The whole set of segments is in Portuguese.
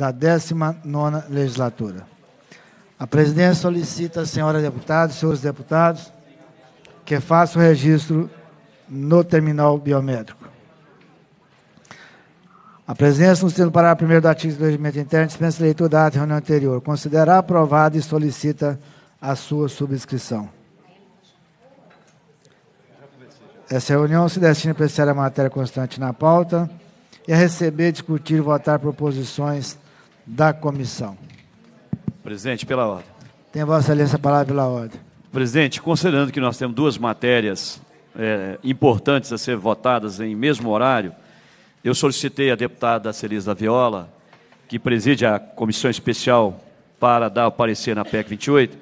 da 19ª legislatura. A presidência solicita senhora deputada senhores deputados que faça o registro no terminal biométrico. A presidência, no sentido do parágrafo 1 do artigo do regimento interno, dispensa leitura da ata reunião anterior. Considera aprovada e solicita a sua subscrição. Essa reunião se destina a apreciar a matéria constante na pauta e a receber, discutir e votar proposições da comissão. Presidente, pela ordem. Tem Vossa Excelência a palavra pela ordem. Presidente, considerando que nós temos duas matérias é, importantes a ser votadas em mesmo horário, eu solicitei à deputada Celisa Viola, que preside a comissão especial para dar o parecer na PEC 28,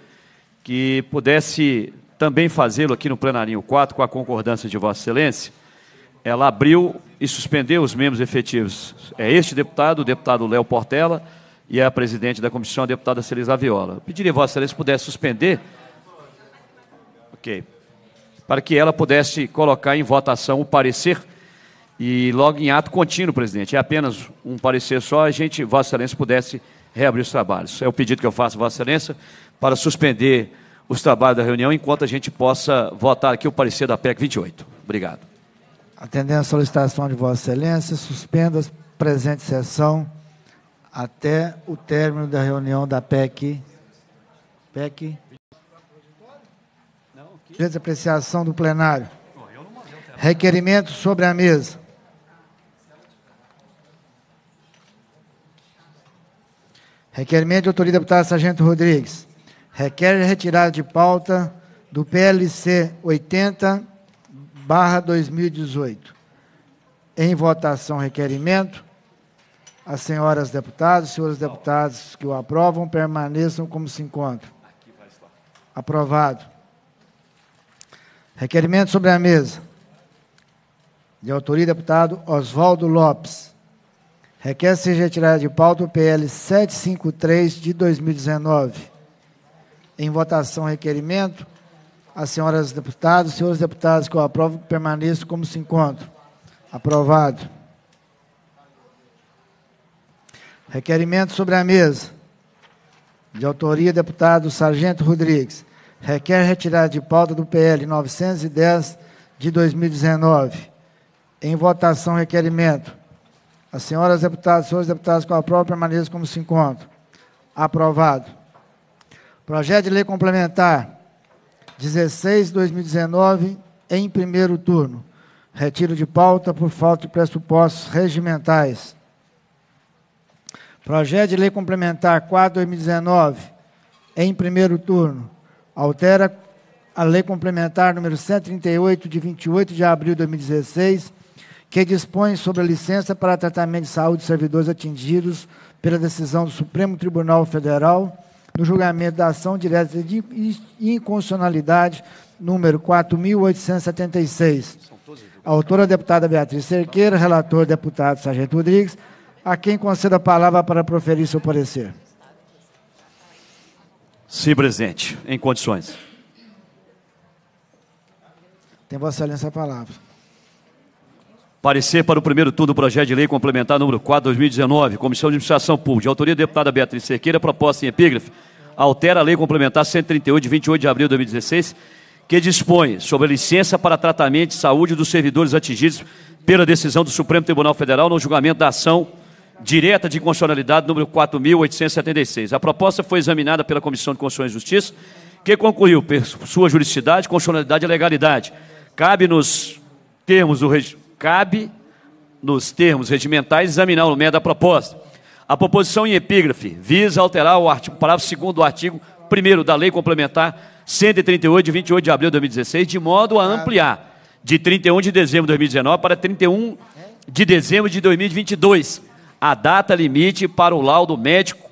que pudesse também fazê-lo aqui no plenarinho 4, com a concordância de Vossa Excelência. Ela abriu e suspendeu os membros efetivos. É este deputado, o deputado Léo Portela e a presidente da comissão, a deputada Celisa Viola. Eu pediria Vossa Excelência pudesse suspender. Ok. Para que ela pudesse colocar em votação o parecer e logo em ato contínuo, presidente. É apenas um parecer só, a gente, Vossa Excelência, pudesse reabrir os trabalhos. É o pedido que eu faço, Vossa Excelência, para suspender os trabalhos da reunião enquanto a gente possa votar aqui o parecer da PEC 28. Obrigado. Atendendo a solicitação de Vossa Excelência, suspenda a presente sessão até o término da reunião da PEC. PEC. Desapreciação do plenário. Requerimento sobre a mesa. Requerimento de autoria deputado Sargento Rodrigues. Requer retirada de pauta do PLC 80 barra 2018. Em votação, requerimento. As senhoras deputadas, os senhores deputados que o aprovam permaneçam como se encontram. Aprovado. Requerimento sobre a mesa. De autoria deputado Oswaldo Lopes. Requer seja retirada de pauta o PL 753 de 2019. Em votação, requerimento. As senhoras deputadas, os senhores deputados que o aprovam permaneçam como se encontram. Aprovado. Requerimento sobre a mesa. De autoria, deputado Sargento Rodrigues. Requer retirada de pauta do PL 910 de 2019. Em votação, requerimento. As senhoras deputadas senhores deputados com a própria maneira como se encontram. Aprovado. Projeto de lei complementar 16-2019, em primeiro turno. Retiro de pauta por falta de pressupostos regimentais. Projeto de Lei Complementar 4-2019, em primeiro turno, altera a Lei Complementar número 138, de 28 de abril de 2016, que dispõe sobre a licença para tratamento de saúde de servidores atingidos pela decisão do Supremo Tribunal Federal no julgamento da ação direta de inconstitucionalidade número 4.876. Autora, deputada Beatriz Cerqueira, relator, deputado Sargento Rodrigues, a quem conceda a palavra para proferir seu parecer. Sim, presidente, em condições. Tem Vossa Excelência a palavra. Parecer para o primeiro turno do projeto de lei complementar número 4, 2019, Comissão de Administração Pública, de autoria da deputada Beatriz Cerqueira, proposta em epígrafe, altera a lei complementar 138, de 28 de abril de 2016, que dispõe sobre a licença para tratamento de saúde dos servidores atingidos pela decisão do Supremo Tribunal Federal no julgamento da ação direta de constitucionalidade número 4.876. A proposta foi examinada pela Comissão de Constituição e Justiça, que concluiu por sua juridicidade, constitucionalidade e legalidade. Cabe nos termos do cabe nos termos regimentais examinar o meio da proposta. A proposição em epígrafe visa alterar o artigo, parágrafo 2 do artigo 1 da Lei Complementar 138 de 28 de abril de 2016, de modo a ampliar de 31 de dezembro de 2019 para 31 de dezembro de 2022 a data limite para o laudo médico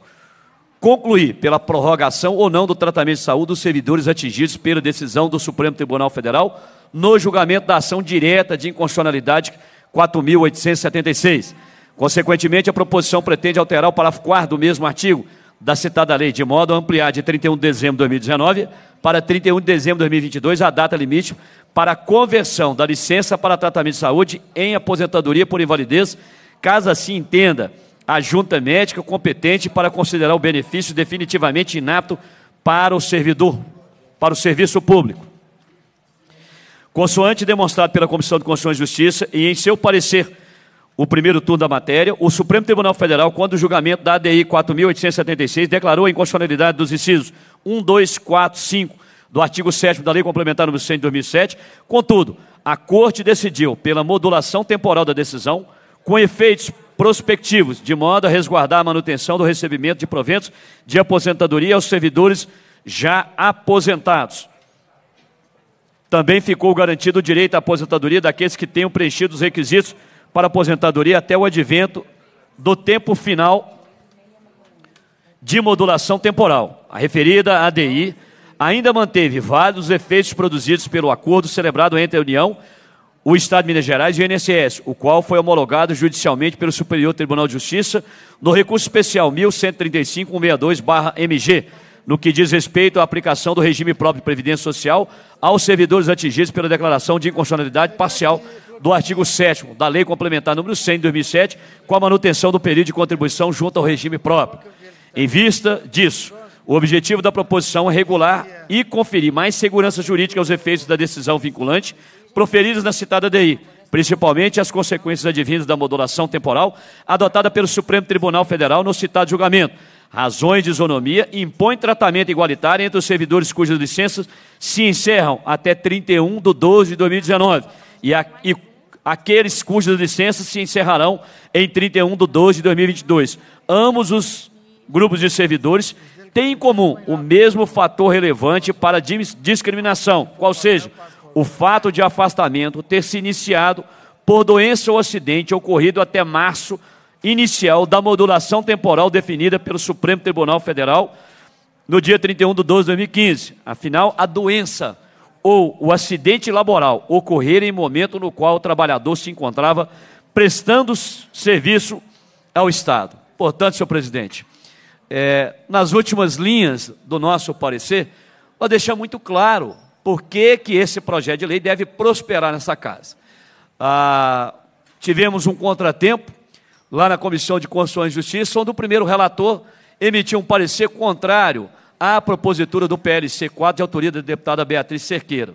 concluir pela prorrogação ou não do tratamento de saúde dos servidores atingidos pela decisão do Supremo Tribunal Federal no julgamento da ação direta de inconstitucionalidade 4.876. Consequentemente, a proposição pretende alterar o parágrafo 4 do mesmo artigo da citada lei, de modo a ampliar de 31 de dezembro de 2019 para 31 de dezembro de 2022 a data limite para a conversão da licença para tratamento de saúde em aposentadoria por invalidez Caso assim entenda, a junta médica competente para considerar o benefício definitivamente inapto para o servidor, para o serviço público. Consoante demonstrado pela Comissão de Constituição e Justiça e em seu parecer o primeiro turno da matéria, o Supremo Tribunal Federal, quando o julgamento da ADI 4.876 declarou a inconstitucionalidade dos incisos 1, 2, 4, 5 do artigo 7 da Lei Complementar nº 100 de 2007, contudo, a Corte decidiu, pela modulação temporal da decisão, com efeitos prospectivos, de modo a resguardar a manutenção do recebimento de proventos de aposentadoria aos servidores já aposentados. Também ficou garantido o direito à aposentadoria daqueles que tenham preenchido os requisitos para aposentadoria até o advento do tempo final de modulação temporal. A referida ADI ainda manteve vários efeitos produzidos pelo acordo celebrado entre a União e o Estado de Minas Gerais e o INSS, o qual foi homologado judicialmente pelo Superior Tribunal de Justiça no recurso especial 1135-162-MG, no que diz respeito à aplicação do regime próprio de previdência social aos servidores atingidos pela declaração de inconstitucionalidade parcial do artigo 7 da Lei Complementar nº 100 de 2007, com a manutenção do período de contribuição junto ao regime próprio. Em vista disso, o objetivo da proposição é regular e conferir mais segurança jurídica aos efeitos da decisão vinculante proferidas na citada DI, principalmente as consequências advindas da modulação temporal adotada pelo Supremo Tribunal Federal no citado julgamento. Razões de isonomia impõem tratamento igualitário entre os servidores cujas licenças se encerram até 31 de 12 de 2019 e, a, e aqueles cujas licenças se encerrarão em 31 de 12 de 2022. Ambos os grupos de servidores têm em comum o mesmo fator relevante para discriminação, qual seja, o fato de afastamento ter se iniciado por doença ou acidente ocorrido até março inicial da modulação temporal definida pelo Supremo Tribunal Federal no dia 31 de 12 de 2015. Afinal, a doença ou o acidente laboral ocorrer em momento no qual o trabalhador se encontrava prestando serviço ao Estado. Portanto, senhor presidente, é, nas últimas linhas do nosso parecer, vou deixar muito claro por que, que esse projeto de lei deve prosperar nessa casa. Ah, tivemos um contratempo lá na Comissão de Constituição e Justiça, onde o primeiro relator emitiu um parecer contrário à propositura do PLC 4 de autoria da deputada Beatriz Cerqueira.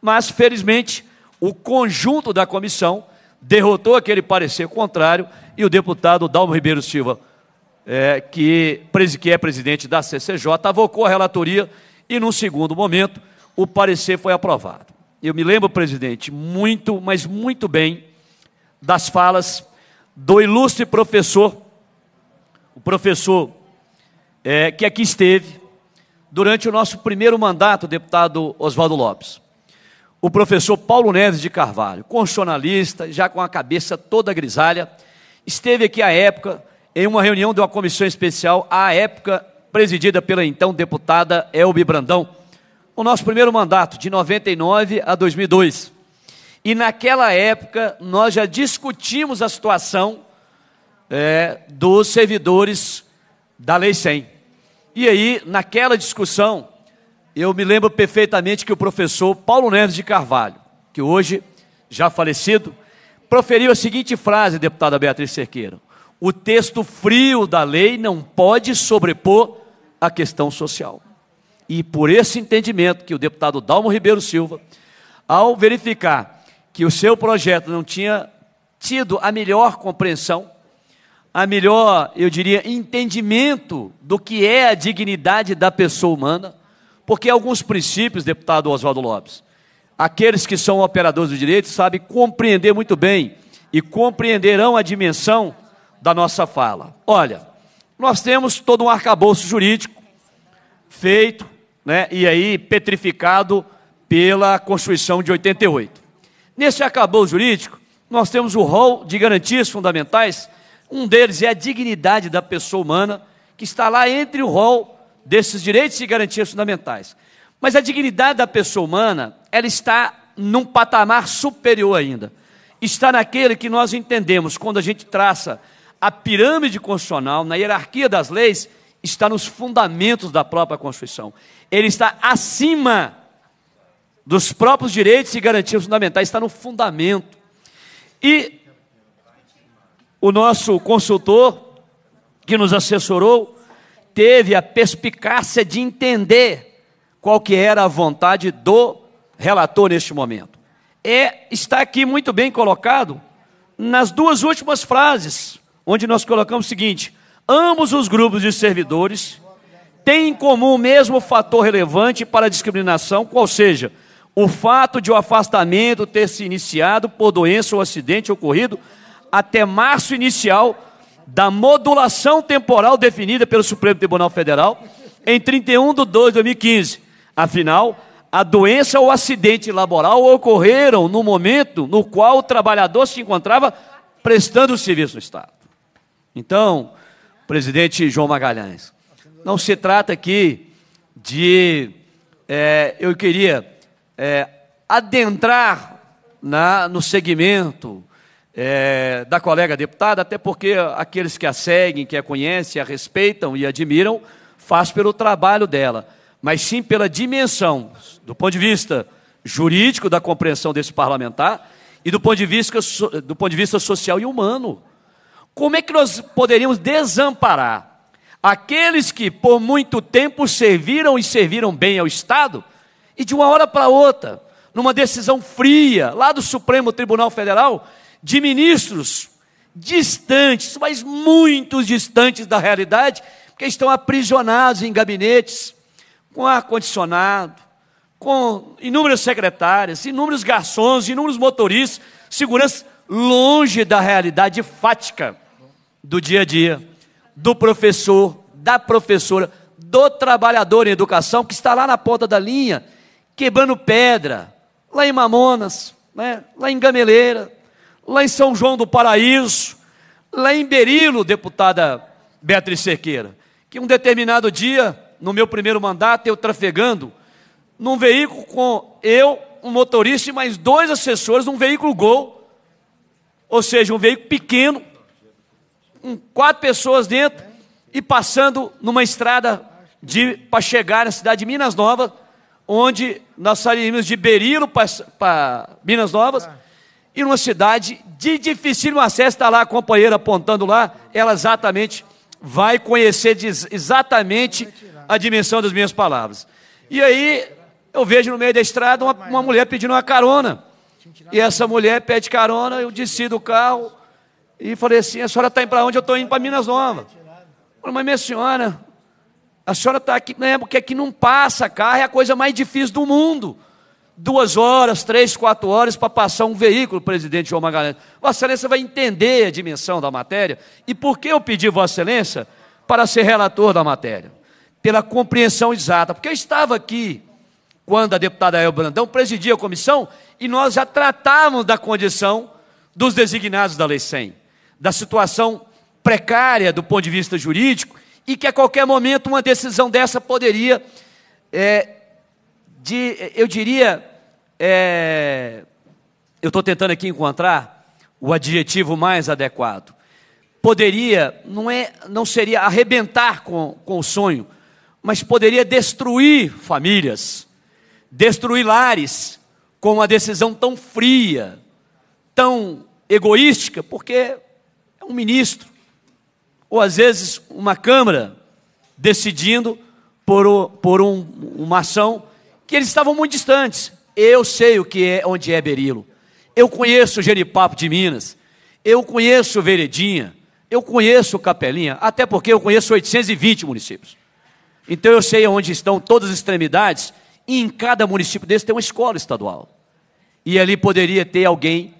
Mas, felizmente, o conjunto da comissão derrotou aquele parecer contrário e o deputado Dalmo Ribeiro Silva, é, que, que é presidente da CCJ, avocou a relatoria e, num segundo momento, o parecer foi aprovado. Eu me lembro, presidente, muito, mas muito bem das falas do ilustre professor, o professor é, que aqui esteve durante o nosso primeiro mandato, deputado Oswaldo Lopes. O professor Paulo Neves de Carvalho, constitucionalista, já com a cabeça toda grisalha, esteve aqui à época em uma reunião de uma comissão especial, à época presidida pela então deputada Elbi Brandão o nosso primeiro mandato, de 99 a 2002. E naquela época nós já discutimos a situação é, dos servidores da Lei 100. E aí, naquela discussão, eu me lembro perfeitamente que o professor Paulo Neves de Carvalho, que hoje já falecido, proferiu a seguinte frase, deputada Beatriz Cerqueira: O texto frio da lei não pode sobrepor a questão social. E por esse entendimento que o deputado Dalmo Ribeiro Silva, ao verificar que o seu projeto não tinha tido a melhor compreensão, a melhor, eu diria, entendimento do que é a dignidade da pessoa humana, porque alguns princípios, deputado Oswaldo Lopes, aqueles que são operadores do direito sabem compreender muito bem e compreenderão a dimensão da nossa fala. Olha, nós temos todo um arcabouço jurídico feito né, e aí petrificado pela Constituição de 88. Nesse acabou jurídico, nós temos o rol de garantias fundamentais, um deles é a dignidade da pessoa humana, que está lá entre o rol desses direitos e garantias fundamentais. Mas a dignidade da pessoa humana, ela está num patamar superior ainda. Está naquele que nós entendemos quando a gente traça a pirâmide constitucional, na hierarquia das leis, está nos fundamentos da própria Constituição ele está acima dos próprios direitos e garantias fundamentais, está no fundamento. E o nosso consultor, que nos assessorou, teve a perspicácia de entender qual que era a vontade do relator neste momento. É, está aqui muito bem colocado nas duas últimas frases, onde nós colocamos o seguinte: ambos os grupos de servidores têm em comum o mesmo fator relevante para a discriminação, qual seja, o fato de o afastamento ter se iniciado por doença ou acidente ocorrido até março inicial da modulação temporal definida pelo Supremo Tribunal Federal em 31 de 2 de 2015. Afinal, a doença ou acidente laboral ocorreram no momento no qual o trabalhador se encontrava prestando o serviço no Estado. Então, presidente João Magalhães, não se trata aqui de. É, eu queria é, adentrar na, no segmento é, da colega deputada, até porque aqueles que a seguem, que a conhecem, a respeitam e admiram, faz pelo trabalho dela, mas sim pela dimensão, do ponto de vista jurídico da compreensão desse parlamentar e do ponto de vista, do ponto de vista social e humano. Como é que nós poderíamos desamparar Aqueles que por muito tempo serviram e serviram bem ao Estado, e de uma hora para outra, numa decisão fria, lá do Supremo Tribunal Federal, de ministros distantes, mas muito distantes da realidade, porque estão aprisionados em gabinetes, com ar-condicionado, com inúmeras secretárias, inúmeros garçons, inúmeros motoristas, segurança longe da realidade fática do dia a dia do professor, da professora, do trabalhador em educação que está lá na ponta da linha, quebrando pedra, lá em Mamonas, né? lá em Gameleira, lá em São João do Paraíso, lá em Berilo, deputada Beatriz Cerqueira, que um determinado dia, no meu primeiro mandato, eu trafegando num veículo com eu, um motorista e mais dois assessores, num veículo Gol, ou seja, um veículo pequeno, com quatro pessoas dentro e passando numa estrada para chegar na cidade de Minas Novas, onde nós saímos de Berilo para Minas Novas, e numa cidade de difícil acesso, está lá a companheira apontando lá, ela exatamente vai conhecer exatamente a dimensão das minhas palavras. E aí eu vejo no meio da estrada uma, uma mulher pedindo uma carona. E essa mulher pede carona, eu desci do carro, e falei assim: a senhora está indo para onde? Eu estou indo para Minas Novas. Falei, mas minha senhora, a senhora está aqui, né? Porque aqui não passa carro, é a coisa mais difícil do mundo. Duas horas, três, quatro horas para passar um veículo, presidente João Magalhães. Vossa Excelência vai entender a dimensão da matéria. E por que eu pedi Vossa Excelência para ser relator da matéria? Pela compreensão exata. Porque eu estava aqui quando a deputada El Brandão presidia a comissão e nós já tratávamos da condição dos designados da Lei 100 da situação precária do ponto de vista jurídico e que a qualquer momento uma decisão dessa poderia, é, de, eu diria, é, eu estou tentando aqui encontrar o adjetivo mais adequado. Poderia, não, é, não seria arrebentar com, com o sonho, mas poderia destruir famílias, destruir lares com uma decisão tão fria, tão egoística, porque um ministro, ou às vezes uma Câmara, decidindo por, o, por um, uma ação que eles estavam muito distantes. Eu sei o que é onde é Berilo. Eu conheço o Genipapo de Minas. Eu conheço Veredinha. Eu conheço Capelinha, até porque eu conheço 820 municípios. Então eu sei onde estão todas as extremidades, e em cada município desse tem uma escola estadual. E ali poderia ter alguém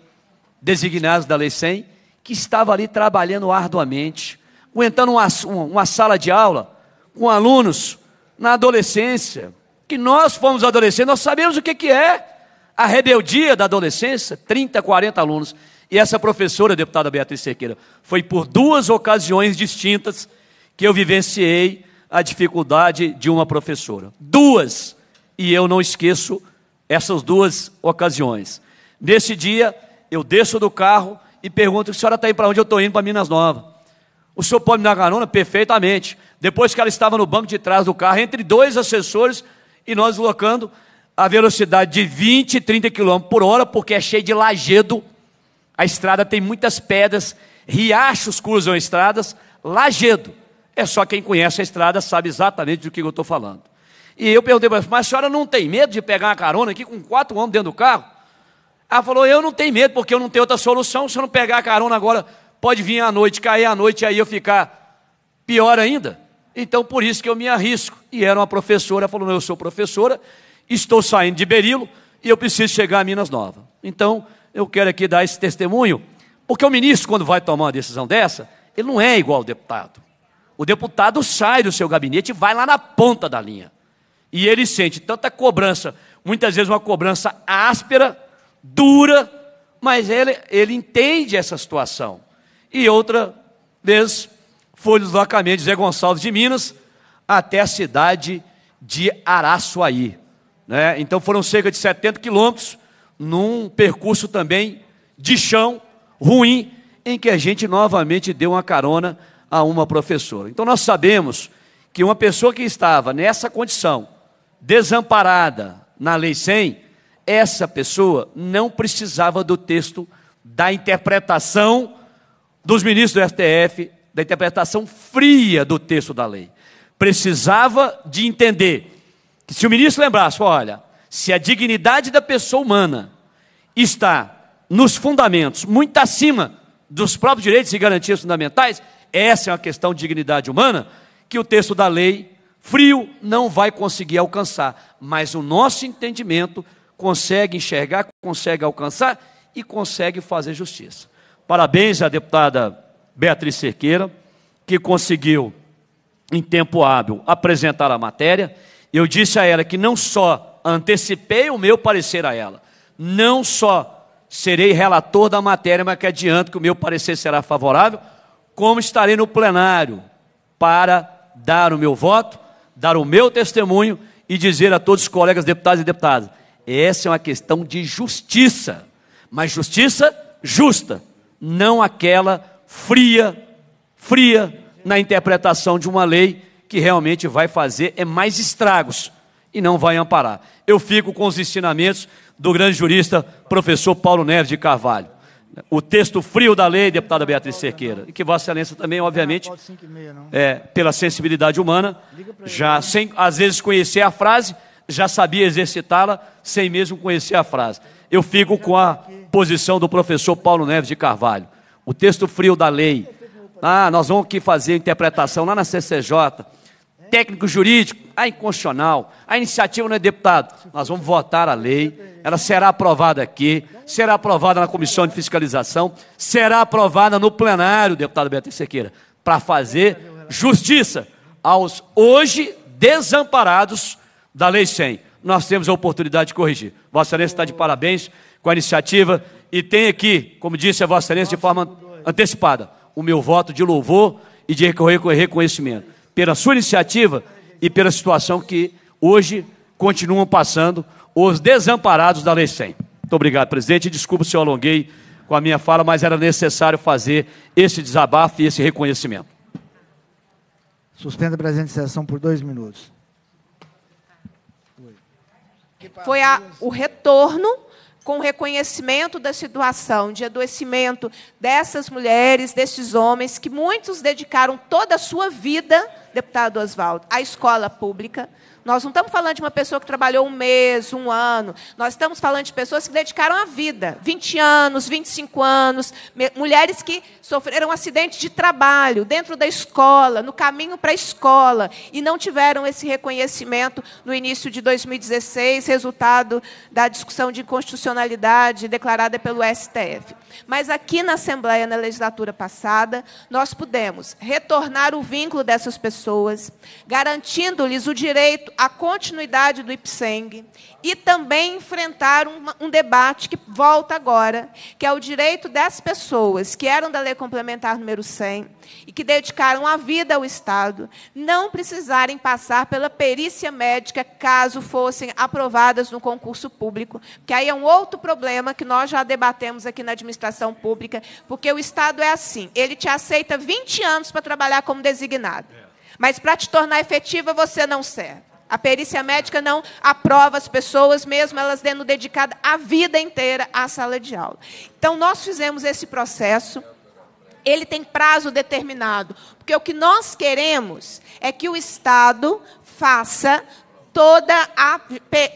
designado da Lei 100 que estava ali trabalhando arduamente, aguentando uma, uma sala de aula com alunos na adolescência, que nós fomos adolescentes, nós sabemos o que, que é a rebeldia da adolescência, 30, 40 alunos. E essa professora, a deputada Beatriz Sequeira, foi por duas ocasiões distintas que eu vivenciei a dificuldade de uma professora. Duas, e eu não esqueço essas duas ocasiões. Nesse dia, eu desço do carro, e pergunta: a senhora está indo para onde? Eu estou indo para Minas Novas. O senhor pode me dar carona? Perfeitamente. Depois que ela estava no banco de trás do carro, entre dois assessores, e nós locando a velocidade de 20, 30 km por hora, porque é cheio de lajedo. A estrada tem muitas pedras, riachos cruzam estradas, lajedo. É só quem conhece a estrada sabe exatamente do que eu estou falando. E eu perguntei para ela, mas a senhora não tem medo de pegar uma carona aqui com quatro homens dentro do carro? Ela falou: Eu não tenho medo, porque eu não tenho outra solução. Se eu não pegar a carona agora, pode vir à noite, cair à noite, e aí eu ficar pior ainda. Então por isso que eu me arrisco. E era uma professora, falou: Eu sou professora, estou saindo de Berilo e eu preciso chegar a Minas Novas. Então eu quero aqui dar esse testemunho, porque o ministro, quando vai tomar uma decisão dessa, ele não é igual ao deputado. O deputado sai do seu gabinete e vai lá na ponta da linha. E ele sente tanta cobrança, muitas vezes uma cobrança áspera, dura, mas ele, ele entende essa situação. E outra vez, foi deslocamento de Zé Gonçalves de Minas até a cidade de Araçuaí. Né? Então foram cerca de 70 quilômetros, num percurso também de chão, ruim, em que a gente novamente deu uma carona a uma professora. Então nós sabemos que uma pessoa que estava nessa condição, desamparada na Lei 100, essa pessoa não precisava do texto da interpretação dos ministros do STF, da interpretação fria do texto da lei. Precisava de entender que se o ministro lembrasse, olha, se a dignidade da pessoa humana está nos fundamentos, muito acima dos próprios direitos e garantias fundamentais, essa é uma questão de dignidade humana que o texto da lei frio não vai conseguir alcançar, mas o nosso entendimento consegue enxergar, consegue alcançar e consegue fazer justiça. Parabéns à deputada Beatriz Cerqueira, que conseguiu, em tempo hábil, apresentar a matéria. Eu disse a ela que não só antecipei o meu parecer a ela, não só serei relator da matéria, mas que adianto que o meu parecer será favorável, como estarei no plenário para dar o meu voto, dar o meu testemunho e dizer a todos os colegas deputados e deputadas essa é uma questão de justiça, mas justiça justa, não aquela fria, fria na interpretação de uma lei que realmente vai fazer é mais estragos e não vai amparar. Eu fico com os ensinamentos do grande jurista professor Paulo Neves de Carvalho. O texto frio da lei, deputada Beatriz Cerqueira, e que Vossa Excelência também, obviamente, é, pela sensibilidade humana, já sem às vezes conhecer a frase, já sabia exercitá-la sem mesmo conhecer a frase. Eu fico com a posição do professor Paulo Neves de Carvalho. O texto frio da lei. Ah, nós vamos aqui fazer interpretação lá na CCJ. Técnico jurídico, a inconstitucional, a iniciativa não é deputado. Nós vamos votar a lei, ela será aprovada aqui, será aprovada na comissão de fiscalização, será aprovada no plenário, deputado Beto Sequeira, para fazer justiça aos hoje desamparados da Lei 100, nós temos a oportunidade de corrigir. Vossa Excelência está de parabéns com a iniciativa e tem aqui, como disse a Vossa Excelência de forma antecipada, o meu voto de louvor e de reconhecimento pela sua iniciativa e pela situação que hoje continuam passando os desamparados da Lei 100. Muito obrigado, presidente. Desculpa se eu alonguei com a minha fala, mas era necessário fazer esse desabafo e esse reconhecimento. Suspenda a presente sessão por dois minutos. Foi a, o retorno com o reconhecimento da situação de adoecimento dessas mulheres, desses homens, que muitos dedicaram toda a sua vida, deputado Oswaldo, à escola pública, nós não estamos falando de uma pessoa que trabalhou um mês, um ano. Nós estamos falando de pessoas que dedicaram a vida. 20 anos, 25 anos. Mulheres que sofreram um acidente de trabalho, dentro da escola, no caminho para a escola. E não tiveram esse reconhecimento no início de 2016, resultado da discussão de inconstitucionalidade declarada pelo STF mas aqui na Assembleia, na legislatura passada, nós pudemos retornar o vínculo dessas pessoas, garantindo-lhes o direito à continuidade do IPSENG e também enfrentar um, um, debate que volta agora, que é o direito das pessoas que eram da Lei Complementar número 100 e que dedicaram a vida ao Estado não precisarem passar pela perícia médica caso fossem aprovadas no concurso público, que aí é um outro problema que nós já debatemos aqui na administração pública, porque o Estado é assim, ele te aceita 20 anos para trabalhar como designado, é. mas para te tornar efetiva você não serve. A perícia médica não aprova as pessoas, mesmo elas tendo dedicado a vida inteira à sala de aula. Então, nós fizemos esse processo. Ele tem prazo determinado, porque o que nós queremos é que o Estado faça toda a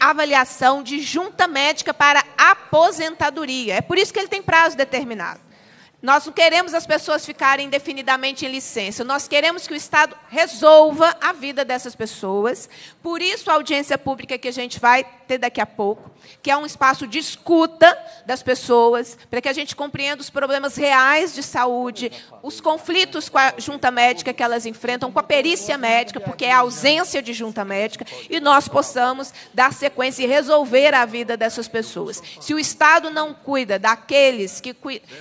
avaliação de junta médica para aposentadoria. É por isso que ele tem prazo determinado. Nós não queremos as pessoas ficarem indefinidamente em licença. Nós queremos que o Estado resolva a vida dessas pessoas. Por isso, a audiência pública que a gente vai ter daqui a pouco, que é um espaço de escuta das pessoas, para que a gente compreenda os problemas reais de saúde, os conflitos com a junta médica que elas enfrentam, com a perícia médica, porque é a ausência de junta médica, e nós possamos dar sequência e resolver a vida dessas pessoas. Se o Estado não cuida daqueles que,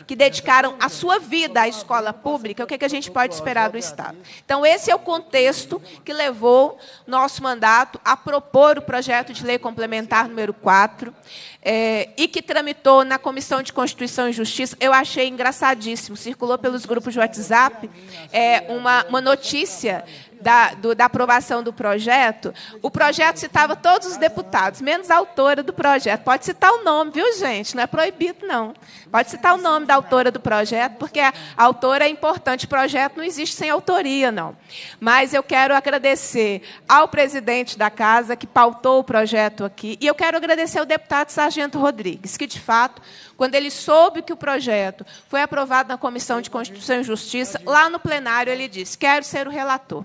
que dedicaram então, a sua vida, à escola pública, o que, é que a gente pode esperar do Estado? Então, esse é o contexto que levou nosso mandato a propor o projeto de lei complementar número 4 é, eh, e que tramitou na Comissão de Constituição e Justiça. Eu achei engraçadíssimo, circulou pelos grupos de WhatsApp é, uma, uma notícia da, do, da aprovação do projeto, o projeto citava todos os deputados, menos a autora do projeto. Pode citar o nome, viu, gente? Não é proibido, não. Pode citar o nome da autora do projeto, porque a autora é importante. O projeto não existe sem autoria, não. Mas eu quero agradecer ao presidente da casa, que pautou o projeto aqui, e eu quero agradecer ao deputado Sargento Rodrigues, que, de fato, quando ele soube que o projeto foi aprovado na Comissão de Constituição e Justiça, lá no plenário ele disse: quero ser o relator.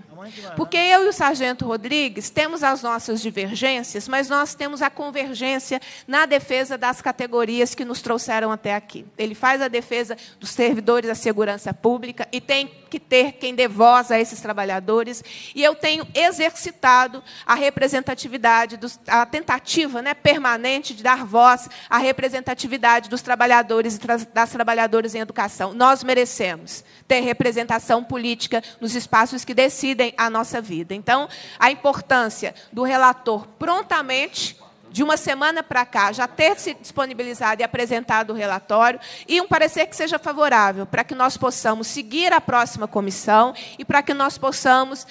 Porque eu e o sargento Rodrigues temos as nossas divergências, mas nós temos a convergência na defesa das categorias que nos trouxeram até aqui. Ele faz a defesa dos servidores da segurança pública e tem que ter quem dê voz a esses trabalhadores. E eu tenho exercitado a representatividade, dos, a tentativa né, permanente de dar voz à representatividade dos trabalhadores e das trabalhadoras em educação. Nós merecemos ter representação política nos espaços que decidem a nossa vida. Então, a importância do relator prontamente de uma semana para cá, já ter se disponibilizado e apresentado o relatório e um parecer que seja favorável, para que nós possamos seguir a próxima comissão e para que nós possamos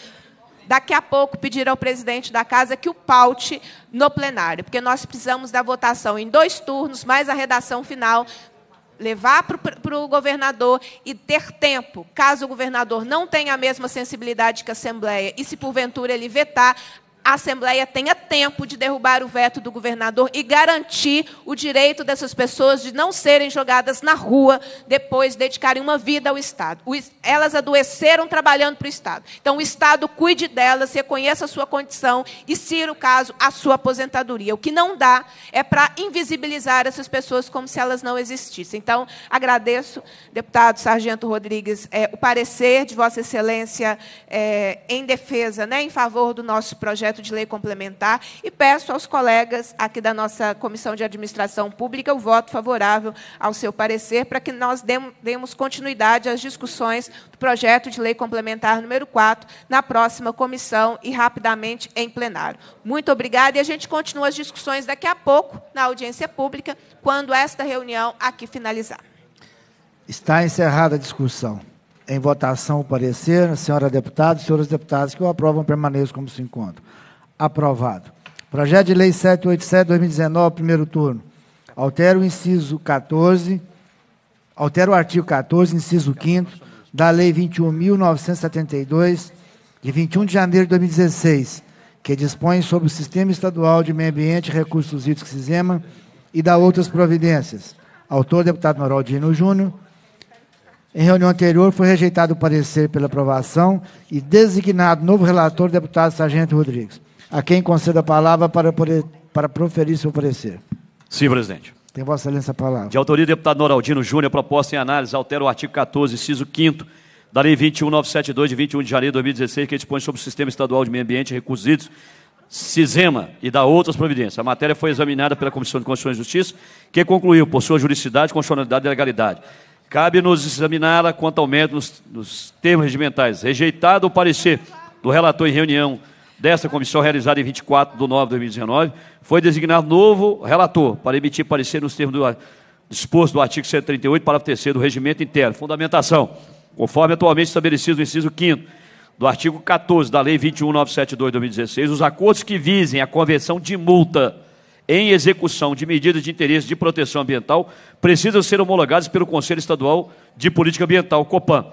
Daqui a pouco pedir ao presidente da casa que o paute no plenário, porque nós precisamos da votação em dois turnos, mais a redação final, levar para o governador e ter tempo, caso o governador não tenha a mesma sensibilidade que a Assembleia, e se porventura ele vetar, a Assembleia tenha tempo de derrubar o veto do governador e garantir o direito dessas pessoas de não serem jogadas na rua depois de dedicarem uma vida ao Estado. Elas adoeceram trabalhando para o Estado. Então, o Estado cuide delas, reconheça a sua condição e, se o caso, a sua aposentadoria. O que não dá é para invisibilizar essas pessoas como se elas não existissem. Então, agradeço, deputado Sargento Rodrigues, é, o parecer de Vossa Excelência é, em defesa, né, em favor do nosso projeto projeto de lei complementar e peço aos colegas aqui da nossa Comissão de Administração Pública o voto favorável ao seu parecer para que nós demos continuidade às discussões do projeto de lei complementar número 4 na próxima comissão e rapidamente em plenário. Muito obrigada e a gente continua as discussões daqui a pouco na audiência pública, quando esta reunião aqui finalizar. Está encerrada a discussão. Em votação o parecer, senhora deputada e senhores deputados que o aprovam permaneçam como se encontram. Aprovado. Projeto de Lei 787, 2019, primeiro turno. Altera o inciso 14, altera o artigo 14, inciso 5 da Lei 21.972, de 21 de janeiro de 2016, que dispõe sobre o Sistema Estadual de Meio Ambiente e Recursos Hídricos Sistema e da outras providências. Autor, deputado Noraldino Júnior. Em reunião anterior, foi rejeitado o parecer pela aprovação e designado novo relator, deputado Sargento Rodrigues a quem conceda a palavra para, poder, para proferir seu parecer. Sim, presidente. Tem Vossa Excelência a palavra. De autoria do deputado Noraldino Júnior, proposta em análise, altera o artigo 14, inciso 5 da Lei 21972, de 21 de janeiro de 2016, que dispõe sobre o Sistema Estadual de Meio Ambiente e Recursos Hídricos, CISEMA, e dá outras providências. A matéria foi examinada pela Comissão de Constituição e Justiça, que concluiu, por sua juridicidade, constitucionalidade e legalidade. Cabe-nos examiná-la quanto ao método nos, nos termos regimentais. Rejeitado o parecer do relator em reunião dessa comissão, realizada em 24 de 9 de 2019, foi designado novo relator para emitir parecer nos termos do disposto do artigo 138, parágrafo 3 do Regimento Interno. Fundamentação. Conforme atualmente estabelecido no inciso 5 do artigo 14 da Lei 21972 de 2016, os acordos que visem a conversão de multa em execução de medidas de interesse de proteção ambiental precisam ser homologados pelo Conselho Estadual de Política Ambiental, COPAM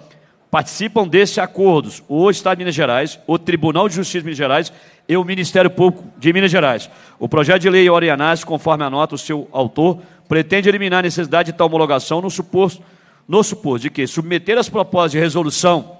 participam desses acordos o Estado de Minas Gerais, o Tribunal de Justiça de Minas Gerais e o Ministério Público de Minas Gerais. O projeto de lei Orianás, conforme anota o seu autor, pretende eliminar a necessidade de tal homologação no suposto, no suposto de que submeter as propostas de resolução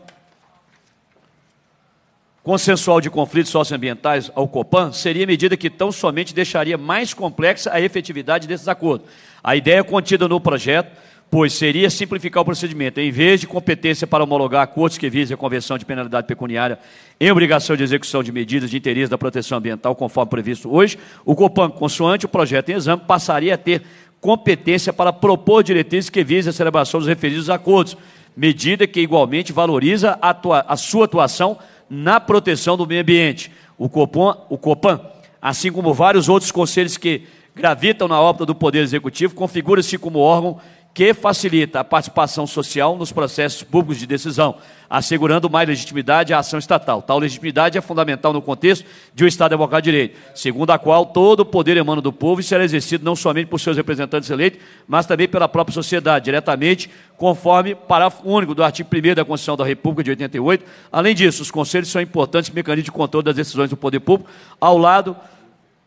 consensual de conflitos socioambientais ao COPAN seria medida que tão somente deixaria mais complexa a efetividade desses acordos. A ideia contida no projeto pois seria simplificar o procedimento. Em vez de competência para homologar acordos que visem a conversão de penalidade pecuniária em obrigação de execução de medidas de interesse da proteção ambiental, conforme previsto hoje, o COPAN, consoante o projeto em exame, passaria a ter competência para propor diretrizes que visem a celebração dos referidos acordos, medida que igualmente valoriza a, atua a sua atuação na proteção do meio ambiente. O COPAN, o COPAN, assim como vários outros conselhos que gravitam na órbita do Poder Executivo, configura-se como órgão que facilita a participação social nos processos públicos de decisão, assegurando mais legitimidade à ação estatal. Tal legitimidade é fundamental no contexto de um Estado democrático de direito, segundo a qual todo o poder emana do povo e será exercido não somente por seus representantes eleitos, mas também pela própria sociedade, diretamente, conforme parágrafo único do artigo 1 da Constituição da República de 88. Além disso, os conselhos são importantes mecanismos de controle das decisões do poder público, ao lado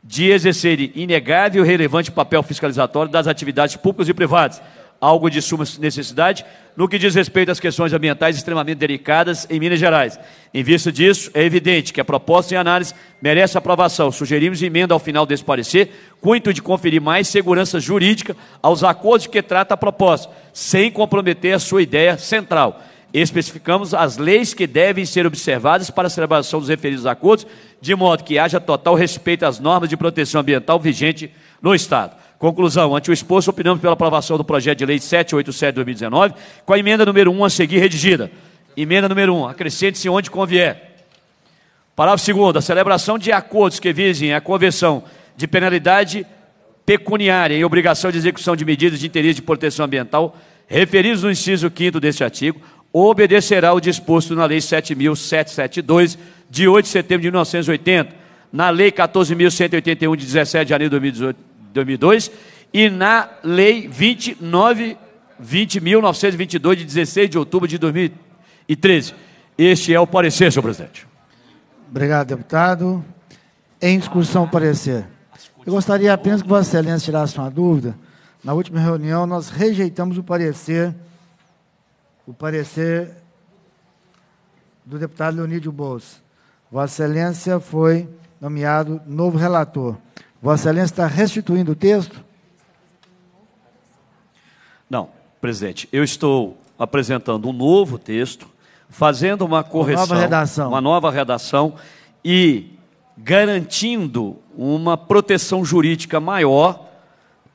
de exercer inegável e relevante papel fiscalizatório das atividades públicas e privadas algo de suma necessidade no que diz respeito às questões ambientais extremamente delicadas em Minas Gerais. Em vista disso, é evidente que a proposta em análise merece aprovação. Sugerimos emenda ao final desse parecer, com de conferir mais segurança jurídica aos acordos que trata a proposta, sem comprometer a sua ideia central. Especificamos as leis que devem ser observadas para a celebração dos referidos acordos, de modo que haja total respeito às normas de proteção ambiental vigente no Estado. Conclusão, ante o exposto, opinamos pela aprovação do projeto de lei 787-2019, com a emenda número 1 a seguir redigida. Emenda número 1, acrescente-se onde convier. Parágrafo 2 a celebração de acordos que visem a conversão de penalidade pecuniária em obrigação de execução de medidas de interesse de proteção ambiental, referidos no inciso 5 deste artigo, obedecerá ao disposto na Lei 7.772, de 8 de setembro de 1980, na Lei 14.181, de 17 de janeiro de 2018, 2002, e na Lei 29, 20.922, de 16 de outubro de 2013. Este é o parecer, senhor presidente. Obrigado, deputado. Em discussão, parecer. Eu gostaria apenas que Vossa Excelência tirasse uma dúvida. Na última reunião, nós rejeitamos o parecer, o parecer do deputado Leonídio Bolso. Vossa Excelência foi nomeado novo relator. Vossa Excelência está restituindo o texto? Não, presidente. Eu estou apresentando um novo texto, fazendo uma correção, uma nova redação, uma nova redação e garantindo uma proteção jurídica maior,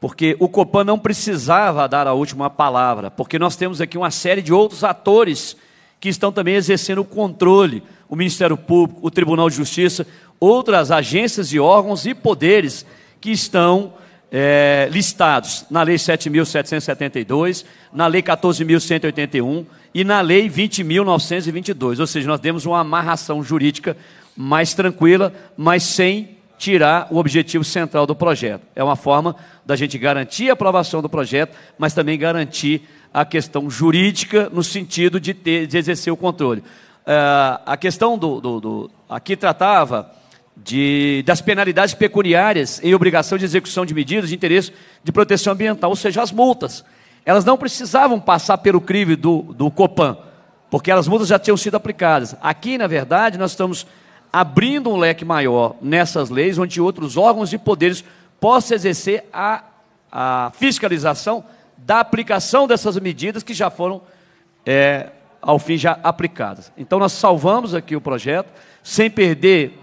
porque o Copan não precisava dar a última palavra, porque nós temos aqui uma série de outros atores que estão também exercendo o controle, o Ministério Público, o Tribunal de Justiça, outras agências e órgãos e poderes que estão é, listados na Lei 7.772, na Lei 14.181 e na Lei 20.922. Ou seja, nós demos uma amarração jurídica mais tranquila, mas sem tirar o objetivo central do projeto. É uma forma da gente garantir a aprovação do projeto, mas também garantir a questão jurídica no sentido de, ter, de exercer o controle. É, a questão do, do, do. Aqui tratava de, das penalidades pecuniárias em obrigação de execução de medidas de interesse de proteção ambiental, ou seja, as multas. Elas não precisavam passar pelo crivo do, do COPAN, porque elas multas já tinham sido aplicadas. Aqui, na verdade, nós estamos abrindo um leque maior nessas leis, onde outros órgãos e poderes possam exercer a, a fiscalização da aplicação dessas medidas que já foram, é, ao fim, já aplicadas. Então, nós salvamos aqui o projeto, sem perder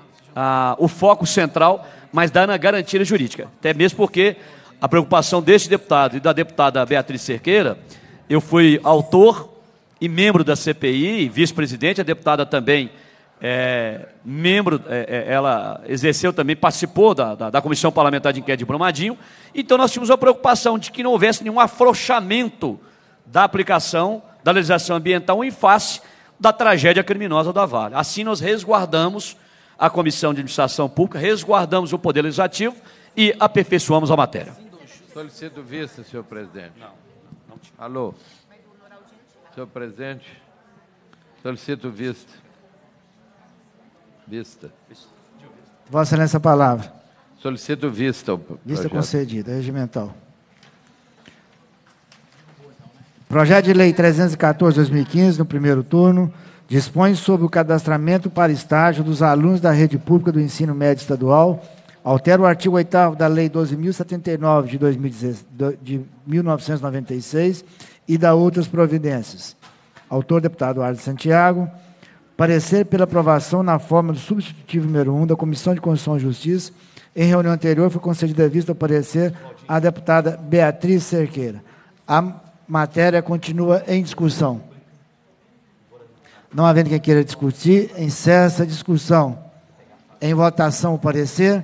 o foco central, mas dá na garantia jurídica. Até mesmo porque a preocupação deste deputado e da deputada Beatriz Cerqueira, eu fui autor e membro da CPI, vice-presidente, a deputada também é, membro, é, é, ela exerceu também, participou da, da, da, Comissão Parlamentar de Inquérito de Brumadinho, então nós tínhamos a preocupação de que não houvesse nenhum afrouxamento da aplicação da legislação ambiental em face da tragédia criminosa da Vale. Assim nós resguardamos a Comissão de Administração Pública, resguardamos o Poder Legislativo e aperfeiçoamos a matéria. Solicito vista, senhor presidente. Não, Alô? Senhor presidente, solicito vista. Vista. Vossa Excelência, a palavra. Solicito vista. Vista concedida, regimental. Projeto de Lei 314-2015, no primeiro turno dispõe sobre o cadastramento para estágio dos alunos da rede pública do ensino médio estadual, altera o artigo 8 da Lei 12.079 de, 2016, de 1996 e da outras providências. Autor, deputado Arles Santiago. Parecer pela aprovação na forma do substitutivo número 1 da Comissão de Constituição e Justiça. Em reunião anterior, foi concedida a vista ao parecer à deputada Beatriz Cerqueira. A matéria continua em discussão. Não havendo quem queira discutir, encerra a discussão. Em votação o parecer.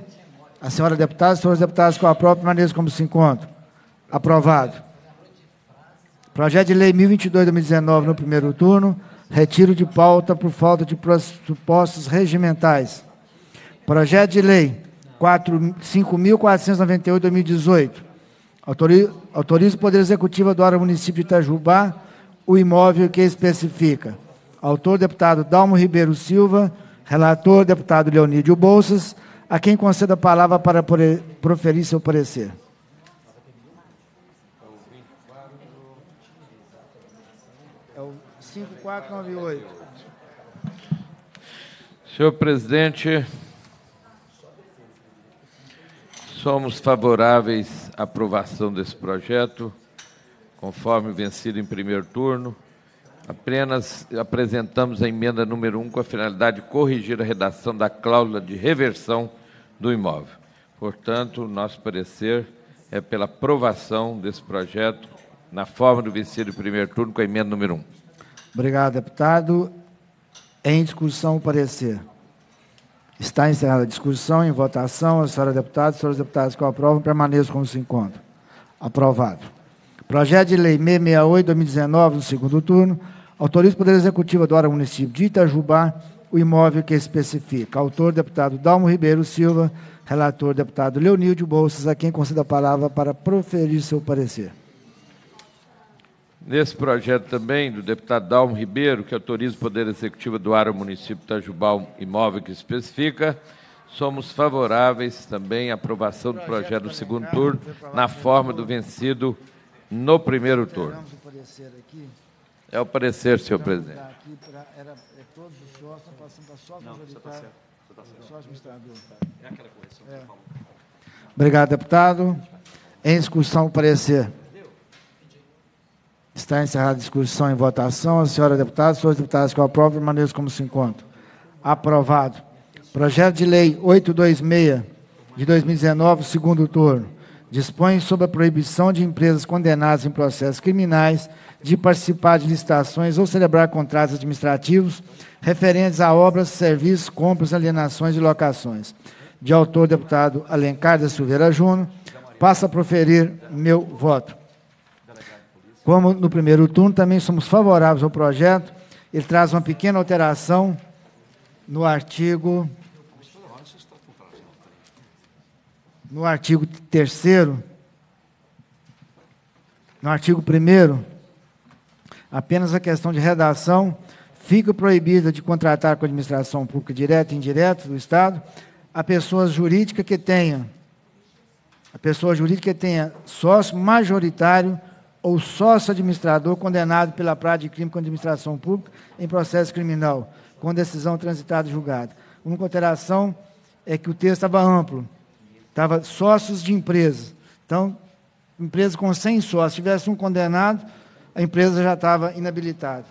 A senhora deputada, senhores deputados, com a própria maneira como se encontram. Aprovado. Projeto de Lei 1022-2019, no primeiro turno. Retiro de pauta por falta de pressupostos regimentais. Projeto de Lei 5.498-2018. Autoriza o Poder Executivo a doar ao município de Itajubá o imóvel que especifica. Autor, deputado Dalmo Ribeiro Silva. Relator, deputado Leonídio Bolsas. A quem conceda a palavra para proferir seu parecer. É o 5498. Senhor presidente, somos favoráveis à aprovação desse projeto, conforme vencido em primeiro turno, Apenas apresentamos a emenda número 1 com a finalidade de corrigir a redação da cláusula de reversão do imóvel. Portanto, nosso parecer é pela aprovação desse projeto na forma do vencido em primeiro turno com a emenda número 1. Obrigado, deputado. Em discussão, o parecer. Está encerrada a discussão, em votação. A senhora deputada, senhores deputados que aprovam, permaneçam como se encontram. Aprovado. Projeto de Lei 668, 2019, no segundo turno, autoriza o Poder Executivo do Município de Itajubá o imóvel que especifica. Autor, deputado Dalmo Ribeiro Silva. Relator, deputado Leonildo Bolsas, a quem conceda a palavra para proferir seu parecer. Nesse projeto também, do deputado Dalmo Ribeiro, que autoriza o Poder Executivo do ao município de Itajubá o imóvel que especifica, somos favoráveis também à aprovação do projeto no segundo turno, na forma do vencido no primeiro turno. O parecer aqui. É o parecer, senhor presidente. Pra, era, é todos os sócios, passando para sócio tá majoritário. Tá administrador. É aquela correção é. falou. Obrigado, deputado. Em discussão, o parecer. Está encerrada a discussão em votação. A senhora deputada, senhores deputados que eu aprovo, permaneço como se encontram. Aprovado. Projeto de lei 826 de 2019, segundo turno dispõe sobre a proibição de empresas condenadas em processos criminais de participar de licitações ou celebrar contratos administrativos referentes a obras, serviços, compras, alienações e locações. De autor, deputado Alencar da Silveira Júnior, passa a proferir meu voto. Como no primeiro turno, também somos favoráveis ao projeto. Ele traz uma pequena alteração no artigo no artigo 3 no artigo 1 apenas a questão de redação fica proibida de contratar com a administração pública direta e indireta do Estado a pessoa jurídica que tenha a pessoa jurídica que tenha sócio majoritário ou sócio administrador condenado pela prática de crime com administração pública em processo criminal, com decisão transitada e julgada. Uma alteração é que o texto estava amplo, Estava sócios de empresa. Então, empresa com 100 sócios, tivesse um condenado, a empresa já estava inabilitada.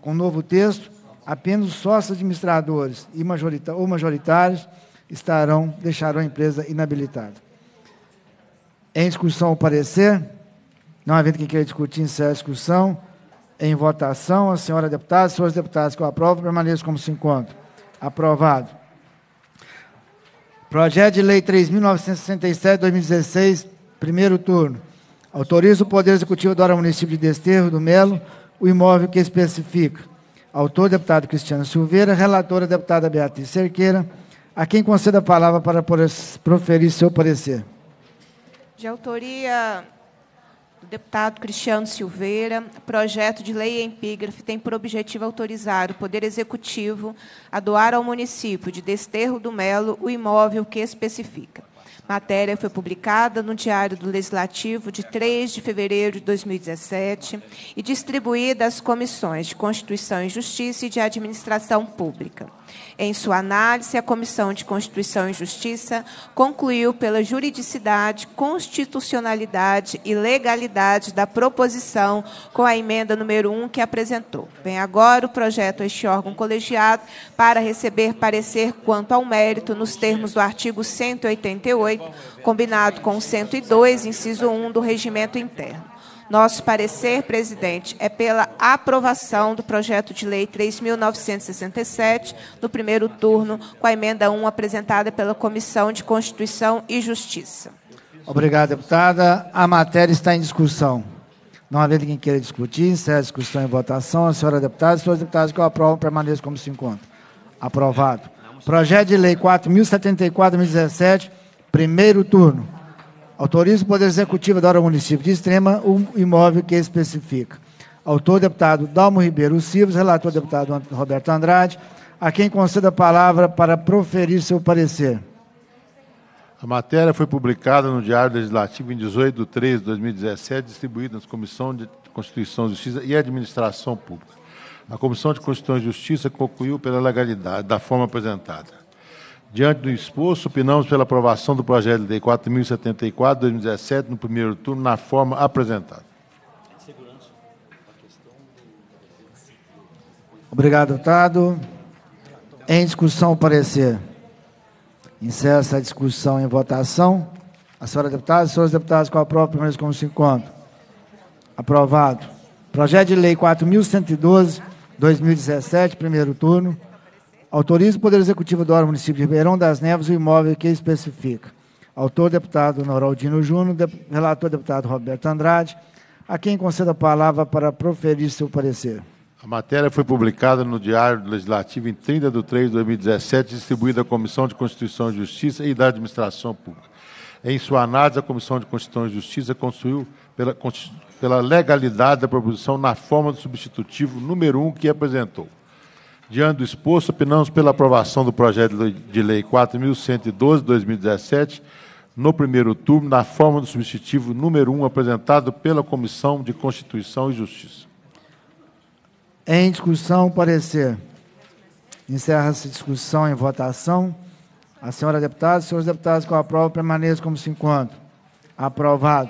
Com o novo texto, apenas sócios administradores e majorita ou majoritários estarão, deixarão a empresa inabilitada. Em discussão o parecer, não havendo quem queira discutir, encerra a discussão. Em votação, a senhora deputada, senhores deputados que eu aprovo, permaneço como se encontra Aprovado. Projeto de Lei 3.967, 2016, primeiro turno. Autoriza o Poder Executivo da hora município de Desterro do Melo o imóvel que especifica. Autor, deputado Cristiano Silveira. Relatora, deputada Beatriz Cerqueira. A quem conceda a palavra para proferir seu parecer. De autoria do deputado Cristiano Silveira. Projeto de lei em epígrafe tem por objetivo autorizar o Poder Executivo a doar ao município de Desterro do Melo o imóvel que especifica. Matéria foi publicada no Diário do Legislativo de 3 de fevereiro de 2017 e distribuída às comissões de Constituição e Justiça e de Administração Pública. Em sua análise, a Comissão de Constituição e Justiça concluiu pela juridicidade, constitucionalidade e legalidade da proposição com a emenda número 1 que apresentou. Vem agora o projeto a este órgão colegiado para receber parecer quanto ao mérito nos termos do artigo 188, combinado com o 102, inciso 1 do regimento interno. Nosso parecer, presidente, é pela aprovação do projeto de lei 3.967, no primeiro turno, com a emenda 1 apresentada pela Comissão de Constituição e Justiça. Obrigado, deputada. A matéria está em discussão. Não havendo quem queira discutir, encerra a discussão em votação. A senhora deputada e os senhores deputados que eu aprovo permaneçam como se encontram. Aprovado. Projeto de lei 4.074-2017, primeiro turno. Autoriza o Poder Executivo da hora município de Extrema o imóvel que especifica. Autor, deputado Dalmo Ribeiro Silves, relator, deputado Roberto Andrade, a quem conceda a palavra para proferir seu parecer. A matéria foi publicada no Diário Legislativo em 18 de 3 de 2017, distribuída nas Comissão de Constituição, e Justiça e Administração Pública. A Comissão de Constituição e Justiça concluiu pela legalidade da forma apresentada. Diante do exposto, opinamos pela aprovação do projeto de lei 4.074, 2017, no primeiro turno, na forma apresentada. Obrigado, deputado. Em discussão, parecer. Incessa a discussão em votação. A senhora deputada e os senhores deputados qual a própria primeira como se encontra. Aprovado. Projeto de lei 4.112, 2017, primeiro turno. Autoriza o Poder Executivo do órgão município de Ribeirão das Neves o imóvel que especifica. Autor, deputado Noraldino Júnior, relator, deputado Roberto Andrade, a quem conceda a palavra para proferir seu parecer. A matéria foi publicada no Diário Legislativo em 30 de 3 de 2017, distribuída à Comissão de Constituição e Justiça e da Administração Pública. Em sua análise, a Comissão de Constituição e Justiça construiu pela, pela legalidade da proposição na forma do substitutivo número 1 um que apresentou. Diante do exposto, opinamos pela aprovação do projeto de lei 4.112-2017, no primeiro turno, na forma do substitutivo número 1, apresentado pela Comissão de Constituição e Justiça. Em discussão, parecer. Encerra-se discussão em votação. A senhora deputada, senhores deputados que aprovo, permaneçam como se encontram. Aprovado.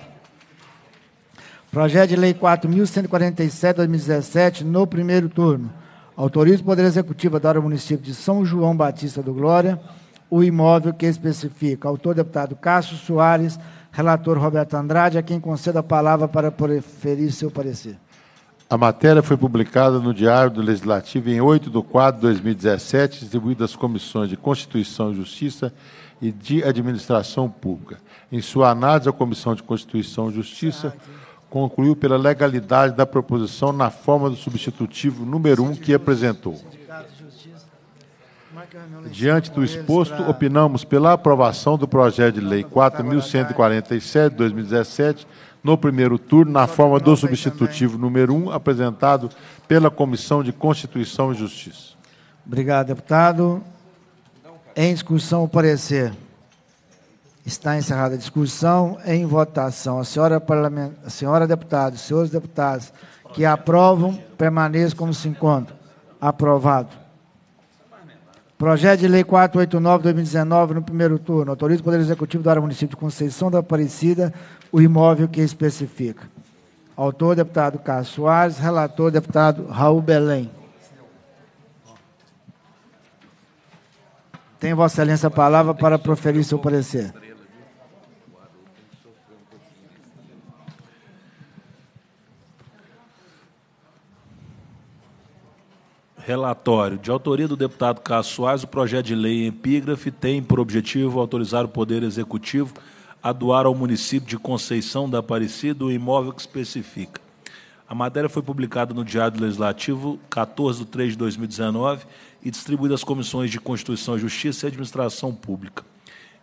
Projeto de Lei 4.147, 2017, no primeiro turno Autoriza o Poder Executivo a dar ao município de São João Batista do Glória o imóvel que especifica. Autor, deputado Cássio Soares, relator Roberto Andrade, a quem conceda a palavra para preferir seu parecer. A matéria foi publicada no Diário do Legislativo em 8 de 4 de 2017, distribuída às comissões de Constituição e Justiça e de Administração Pública. Em sua análise, a Comissão de Constituição e Justiça concluiu pela legalidade da proposição na forma do substitutivo número 1 um que apresentou. Diante do exposto, opinamos pela aprovação do projeto de lei 4147 2017 no primeiro turno na forma do substitutivo número 1 um, apresentado pela Comissão de Constituição e Justiça. Obrigado, deputado. Em discussão, o parecer. Está encerrada a discussão em votação. A senhora, parlament... a senhora deputada, os senhores deputados que aprovam, permaneçam como se encontram. Aprovado. Projeto de Lei 489-2019, no primeiro turno. Autoriza o Poder Executivo do área município de Conceição da Aparecida o imóvel que especifica. Autor, deputado Cássio Soares. Relator, deputado Raul Belém. Tem Vossa Excelência a palavra para proferir seu parecer. Relatório. De autoria do deputado Cássio Soares, o projeto de lei em epígrafe tem por objetivo autorizar o Poder Executivo a doar ao município de Conceição da Aparecida o imóvel que especifica. A matéria foi publicada no Diário Legislativo 14 de 3 de 2019 e distribuída às comissões de Constituição Justiça e Administração Pública.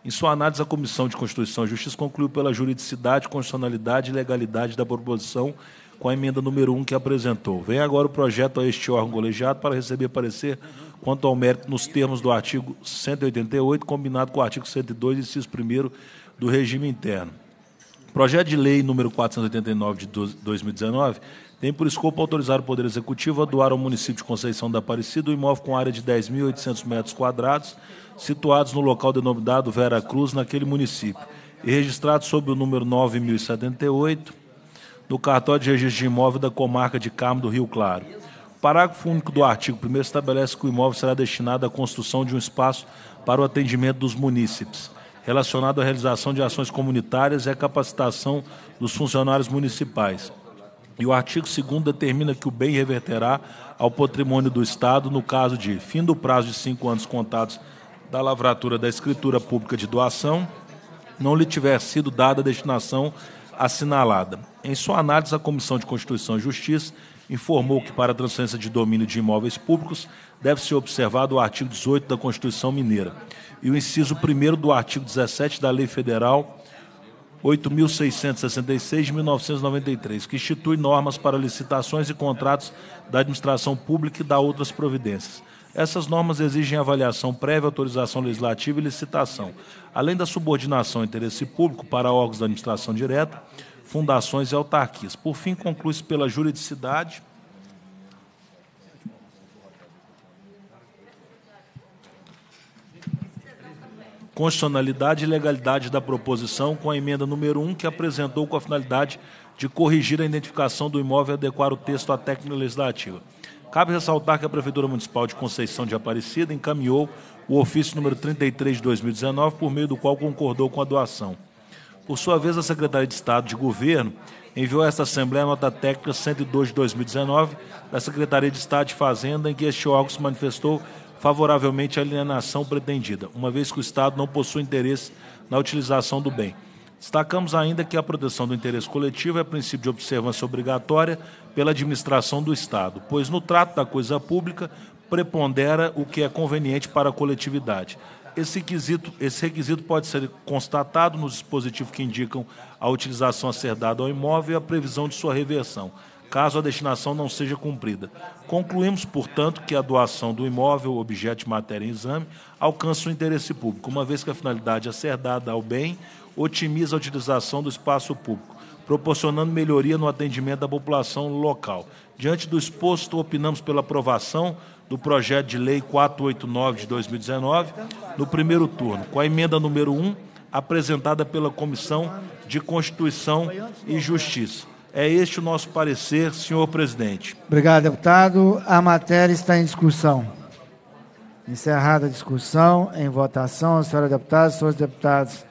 Em sua análise, a Comissão de Constituição e Justiça concluiu pela juridicidade, constitucionalidade e legalidade da proposição com a emenda número 1 que apresentou. Vem agora o projeto a este órgão colegiado para receber parecer quanto ao mérito nos termos do artigo 188, combinado com o artigo 102, inciso 1 do regime interno. O projeto de lei número 489 de 2019 tem por escopo autorizar o Poder Executivo a doar ao município de Conceição da Aparecida um imóvel com área de 10.800 metros quadrados, situados no local denominado Vera Cruz, naquele município, e registrado sob o número 9.078, no cartório de registro de imóvel da comarca de Carmo do Rio Claro. O parágrafo único do artigo 1 estabelece que o imóvel será destinado à construção de um espaço para o atendimento dos munícipes, relacionado à realização de ações comunitárias e à capacitação dos funcionários municipais. E o artigo 2 determina que o bem reverterá ao patrimônio do Estado no caso de fim do prazo de cinco anos contados da lavratura da escritura pública de doação, não lhe tiver sido dada a destinação assinalada. Em sua análise, a Comissão de Constituição e Justiça informou que, para a transferência de domínio de imóveis públicos, deve ser observado o artigo 18 da Constituição Mineira e o inciso 1 do artigo 17 da Lei Federal 8.666 de 1993, que institui normas para licitações e contratos da administração pública e dá outras providências. Essas normas exigem avaliação prévia, autorização legislativa e licitação além da subordinação ao interesse público para órgãos da administração direta, fundações e autarquias. Por fim, conclui-se pela juridicidade. Constitucionalidade e legalidade da proposição com a emenda número 1, que apresentou com a finalidade de corrigir a identificação do imóvel e adequar o texto à técnica legislativa. Cabe ressaltar que a Prefeitura Municipal de Conceição de Aparecida encaminhou o ofício número 33 de 2019, por meio do qual concordou com a doação. Por sua vez, a Secretaria de Estado de Governo enviou a esta Assembleia a nota técnica 102 de 2019 da Secretaria de Estado de Fazenda, em que este órgão se manifestou favoravelmente à alienação pretendida, uma vez que o Estado não possui interesse na utilização do bem. Destacamos ainda que a proteção do interesse coletivo é princípio de observância obrigatória pela administração do Estado, pois no trato da coisa pública prepondera o que é conveniente para a coletividade. Esse requisito, esse requisito pode ser constatado nos dispositivos que indicam a utilização a ser dada ao imóvel e a previsão de sua reversão, caso a destinação não seja cumprida. Concluímos, portanto, que a doação do imóvel, objeto de matéria em exame, alcança o interesse público, uma vez que a finalidade a ser dada ao bem otimiza a utilização do espaço público, proporcionando melhoria no atendimento da população local. Diante do exposto, opinamos pela aprovação do projeto de lei 489 de 2019 no primeiro turno, com a emenda número 1 apresentada pela Comissão de Constituição e Justiça. É este o nosso parecer, senhor presidente. Obrigado, deputado. A matéria está em discussão. Encerrada a discussão, em votação, Senhoras senhora deputada, senhores deputados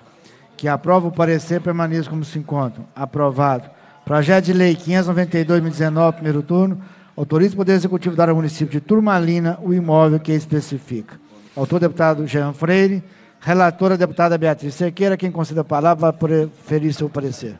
que aprovam o parecer permaneçam como se encontram. Aprovado. Projeto de lei 592-2019, primeiro turno Autoriza o Poder Executivo dar ao município de Turmalina o imóvel que especifica. Autor, deputado Jean Freire. Relatora, deputada Beatriz Cerqueira. Quem concede a palavra vai preferir seu parecer.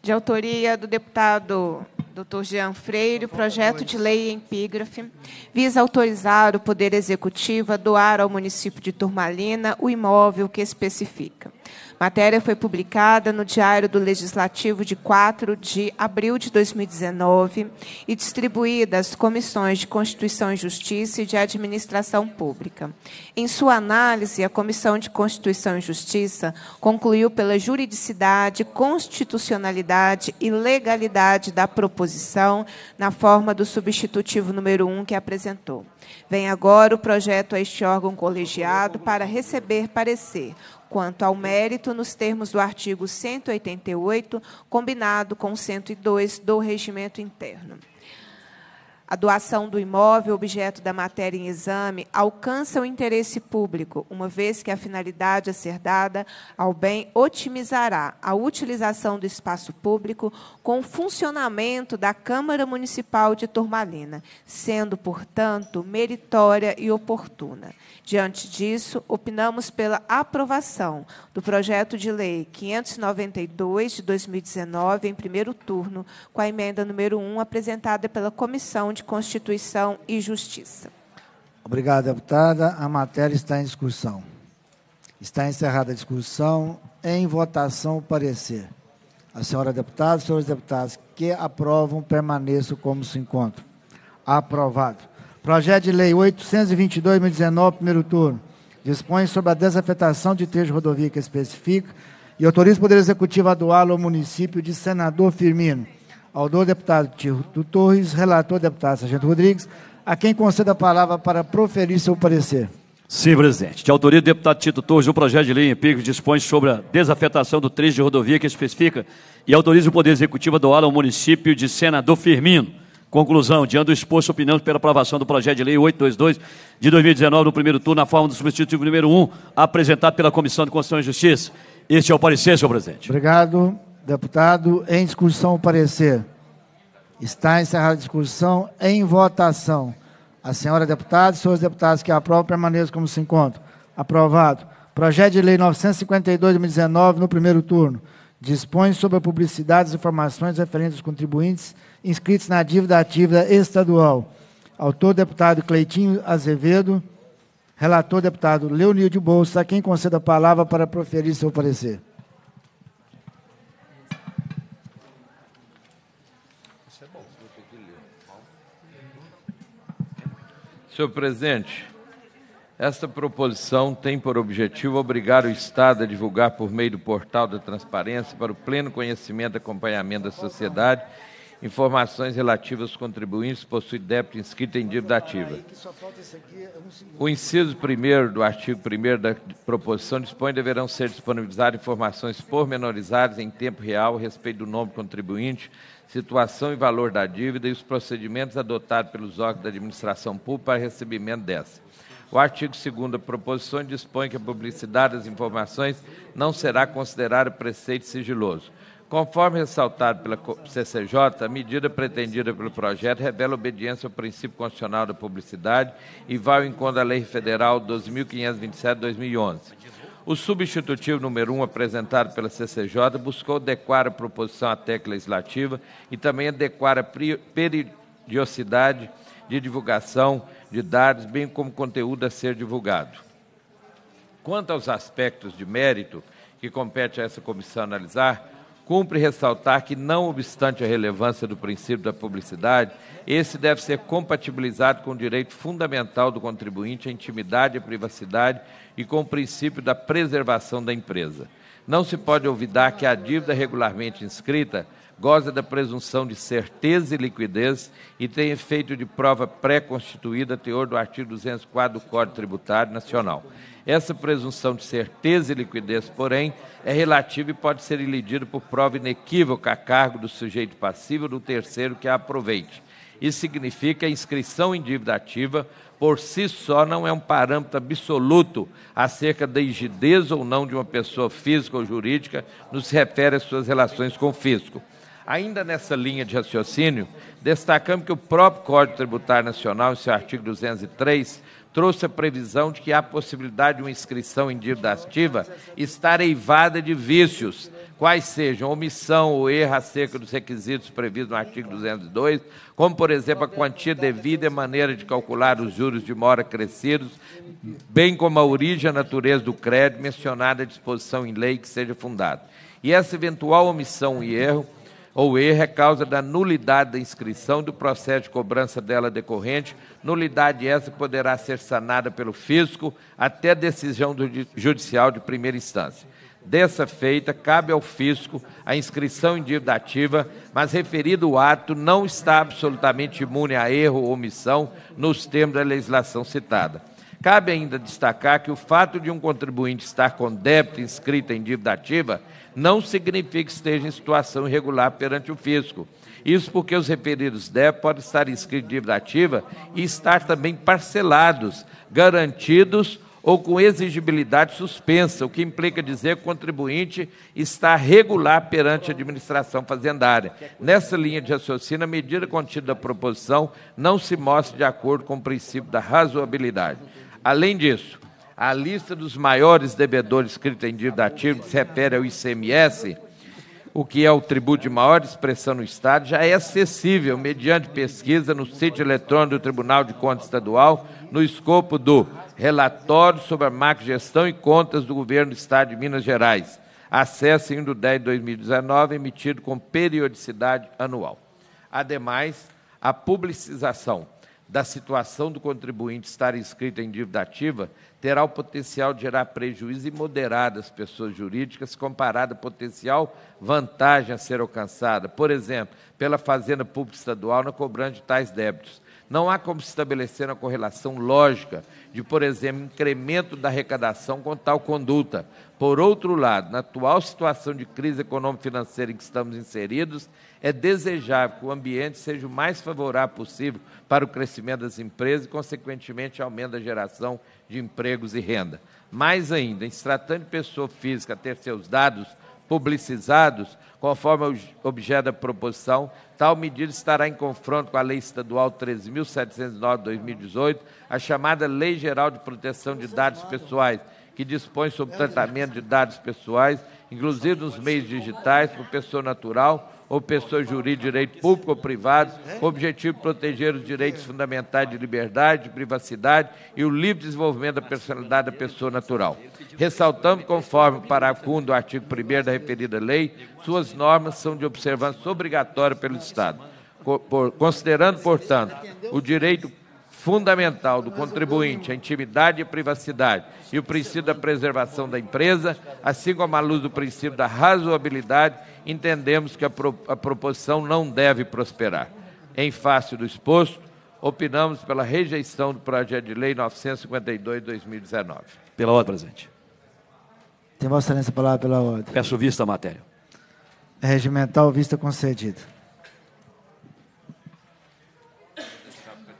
De autoria do deputado Dr. Jean Freire, o projeto de lei em epígrafe visa autorizar o Poder Executivo a doar ao município de Turmalina o imóvel que especifica. Matéria foi publicada no Diário do Legislativo de 4 de abril de 2019 e distribuída às comissões de Constituição e Justiça e de Administração Pública. Em sua análise, a Comissão de Constituição e Justiça concluiu pela juridicidade, constitucionalidade e legalidade da proposição na forma do substitutivo número 1 que apresentou. Vem agora o projeto a este órgão colegiado para receber parecer quanto ao mérito nos termos do artigo 188, combinado com o 102 do Regimento Interno. A doação do imóvel objeto da matéria em exame alcança o interesse público, uma vez que a finalidade a ser dada ao bem otimizará a utilização do espaço público com o funcionamento da Câmara Municipal de Turmalina, sendo, portanto, meritória e oportuna. Diante disso, opinamos pela aprovação do projeto de lei 592 de 2019 em primeiro turno, com a emenda número 1 apresentada pela Comissão de Constituição e Justiça. Obrigado, deputada. A matéria está em discussão. Está encerrada a discussão. Em votação, o parecer. A senhora deputada, senhores deputados que aprovam, permaneçam como se encontram. Aprovado. Projeto de Lei 822-2019, primeiro turno. Dispõe sobre a desafetação de trecho rodovia que especifica e autoriza o Poder Executivo a doá-lo ao município de Senador Firmino. Autor, deputado Tito Torres. Relator, deputado Sargento Rodrigues. A quem conceda a palavra para proferir seu parecer. Sim, presidente. De autoria do deputado Tito Torres, o projeto de lei pico dispõe sobre a desafetação do trecho de rodovia que especifica e autoriza o Poder Executivo a doá-lo ao município de Senador Firmino. Conclusão, diante do exposto, opinião pela aprovação do projeto de lei 822 de 2019, no primeiro turno, na forma do substitutivo número 1, apresentado pela Comissão de Constituição e Justiça. Este é o parecer, senhor presidente. Obrigado, deputado. Em discussão, o parecer. Está encerrada a discussão. Em votação, a senhora deputada e senhores deputados que aprovam permaneçam como se encontram. Aprovado. Projeto de lei 952 de 2019, no primeiro turno, dispõe sobre a publicidade das informações referentes aos contribuintes inscritos na dívida ativa estadual. Autor, deputado Cleitinho Azevedo. Relator, deputado de Bolsa, a quem conceda a palavra para proferir seu parecer. Senhor presidente, esta proposição tem por objetivo obrigar o Estado a divulgar por meio do portal da transparência para o pleno conhecimento e acompanhamento da sociedade Informações relativas aos contribuintes possuem débito inscrito em dívida ativa. O inciso 1 do artigo 1 da proposição dispõe deverão ser disponibilizadas informações pormenorizadas em tempo real a respeito do nome do contribuinte, situação e valor da dívida e os procedimentos adotados pelos órgãos da administração pública para recebimento dessa. O artigo 2 da proposição dispõe que a publicidade das informações não será considerada preceito sigiloso. Conforme ressaltado pela CCJ, a medida pretendida pelo projeto revela obediência ao princípio constitucional da publicidade e vai ao encontro da Lei Federal 12.527-2011. O substitutivo número 1, um, apresentado pela CCJ, buscou adequar a proposição à técnica legislativa e também adequar a periodicidade de divulgação de dados, bem como conteúdo a ser divulgado. Quanto aos aspectos de mérito que compete a essa comissão analisar, Cumpre ressaltar que, não obstante a relevância do princípio da publicidade, esse deve ser compatibilizado com o direito fundamental do contribuinte à intimidade e à privacidade e com o princípio da preservação da empresa. Não se pode olvidar que a dívida regularmente inscrita goza da presunção de certeza e liquidez e tem efeito de prova pré-constituída a teor do artigo 204 do Código Tributário Nacional. Essa presunção de certeza e liquidez, porém, é relativa e pode ser iludida por prova inequívoca a cargo do sujeito passivo do terceiro que a aproveite. Isso significa a inscrição em dívida ativa por si só não é um parâmetro absoluto acerca da rigidez ou não de uma pessoa física ou jurídica no que se refere às suas relações com o fisco. Ainda nessa linha de raciocínio, destacamos que o próprio Código Tributário Nacional, em seu artigo 203, trouxe a previsão de que há possibilidade de uma inscrição em dívida ativa estar eivada de vícios, quais sejam omissão ou erro acerca dos requisitos previstos no artigo 202, como, por exemplo, a quantia devida e a maneira de calcular os juros de mora crescidos, bem como a origem e a natureza do crédito mencionada à disposição em lei que seja fundada. E essa eventual omissão e erro ou erro é causa da nulidade da inscrição do processo de cobrança dela decorrente, nulidade essa poderá ser sanada pelo fisco até decisão judicial de primeira instância. Dessa feita, cabe ao fisco a inscrição ativa, mas referido ato não está absolutamente imune a erro ou omissão nos termos da legislação citada. Cabe ainda destacar que o fato de um contribuinte estar com débito inscrito em dívida ativa não significa que esteja em situação irregular perante o fisco. Isso porque os referidos débitos podem estar inscritos em dívida ativa e estar também parcelados, garantidos ou com exigibilidade suspensa, o que implica dizer que o contribuinte está regular perante a administração fazendária. Nessa linha de raciocínio, a medida contida na proposição não se mostra de acordo com o princípio da razoabilidade. Além disso, a lista dos maiores devedores escrita em dívida ativa que se refere ao ICMS, o que é o tributo de maior expressão no Estado, já é acessível mediante pesquisa no sítio eletrônico do Tribunal de Contas Estadual, no escopo do Relatório sobre a Macrogestão e Contas do Governo do Estado de Minas Gerais, acesso em 10 de 2019, emitido com periodicidade anual. Ademais, a publicização da situação do contribuinte estar inscrito em dívida ativa terá o potencial de gerar prejuízo imoderado às pessoas jurídicas comparado à potencial vantagem a ser alcançada, por exemplo, pela Fazenda Pública Estadual na cobrança de tais débitos. Não há como estabelecer uma correlação lógica de, por exemplo, incremento da arrecadação com tal conduta. Por outro lado, na atual situação de crise econômico-financeira em que estamos inseridos, é desejável que o ambiente seja o mais favorável possível para o crescimento das empresas e, consequentemente, aumento da geração de empregos e renda. Mais ainda, em se tratando de pessoa física ter seus dados publicizados, conforme o objeto da proposição, tal medida estará em confronto com a Lei Estadual 13.709-2018, a chamada Lei Geral de Proteção de Dados Pessoais, que dispõe sobre o tratamento de dados pessoais, inclusive nos meios digitais, por pessoa natural ou pessoa jurídica de direito público ou privado, com o objetivo de proteger os direitos fundamentais de liberdade, privacidade e o livre desenvolvimento da personalidade da pessoa natural. Ressaltando, conforme o parágrafo 1 do artigo 1 da referida lei, suas normas são de observância obrigatória pelo Estado. Considerando, portanto, o direito fundamental do contribuinte, a intimidade e a privacidade e o princípio da preservação da empresa, assim como a luz do princípio da razoabilidade entendemos que a, pro, a proposição não deve prosperar. Em face do exposto, opinamos pela rejeição do projeto de lei 952-2019. Pela ordem, presidente. Tem Vossa Excelência a palavra pela ordem. Peço vista à matéria. Regimental, vista concedida.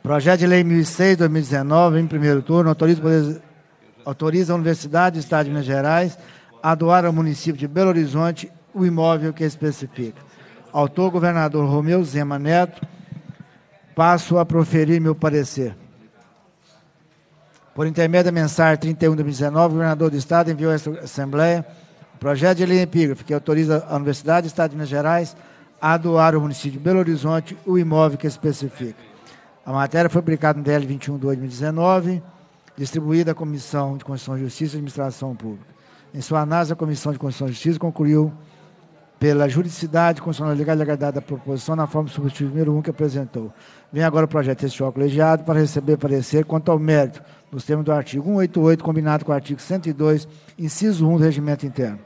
Projeto de Lei 1006, 2019, em primeiro turno, autoriza, autoriza a Universidade do Estado de Minas Gerais a doar ao município de Belo Horizonte o imóvel que especifica. Autor, governador Romeu Zema Neto, passo a proferir meu parecer. Por intermédio da mensagem 31 de 2019, o governador do Estado enviou à Assembleia o projeto de lei epígrafe que autoriza a Universidade do Estado de Minas Gerais a doar ao município de Belo Horizonte o imóvel que especifica. A matéria foi publicada no DL 21 de 2019, distribuída à Comissão de Constituição e Justiça e Administração Pública. Em sua análise, a Comissão de Constituição e Justiça concluiu pela juridicidade constitucional legal e legalidade da proposição na forma substitutiva número 1 que apresentou. Vem agora o projeto textual colegiado para receber parecer quanto ao mérito, nos termos do artigo 188, combinado com o artigo 102, inciso 1 do regimento interno.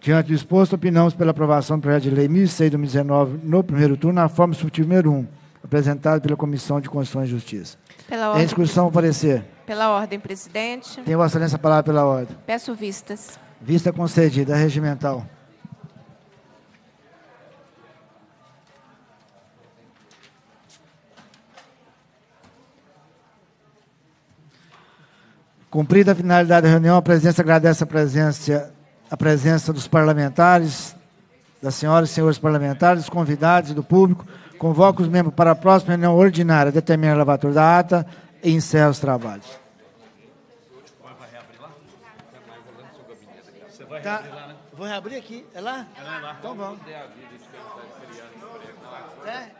Diante do exposto, opinamos pela aprovação do projeto de lei 1006-2019 no primeiro turno, na forma substitutiva número 1, apresentado pela Comissão de Constituição e Justiça. Pela ordem, em discussão, o parecer. Pela ordem, presidente. Tem Vossa Excelência a palavra pela ordem. Peço vistas. Vista concedida, regimental. Cumprida a finalidade da reunião, a presidência agradece a presença, a presença dos parlamentares, das senhoras e senhores parlamentares, dos convidados e do público. Convoco os membros para a próxima reunião ordinária. Determina a lavatura da ata e encerra os trabalhos. Tá. Vou reabrir aqui. É lá? É lá. Então vamos. É?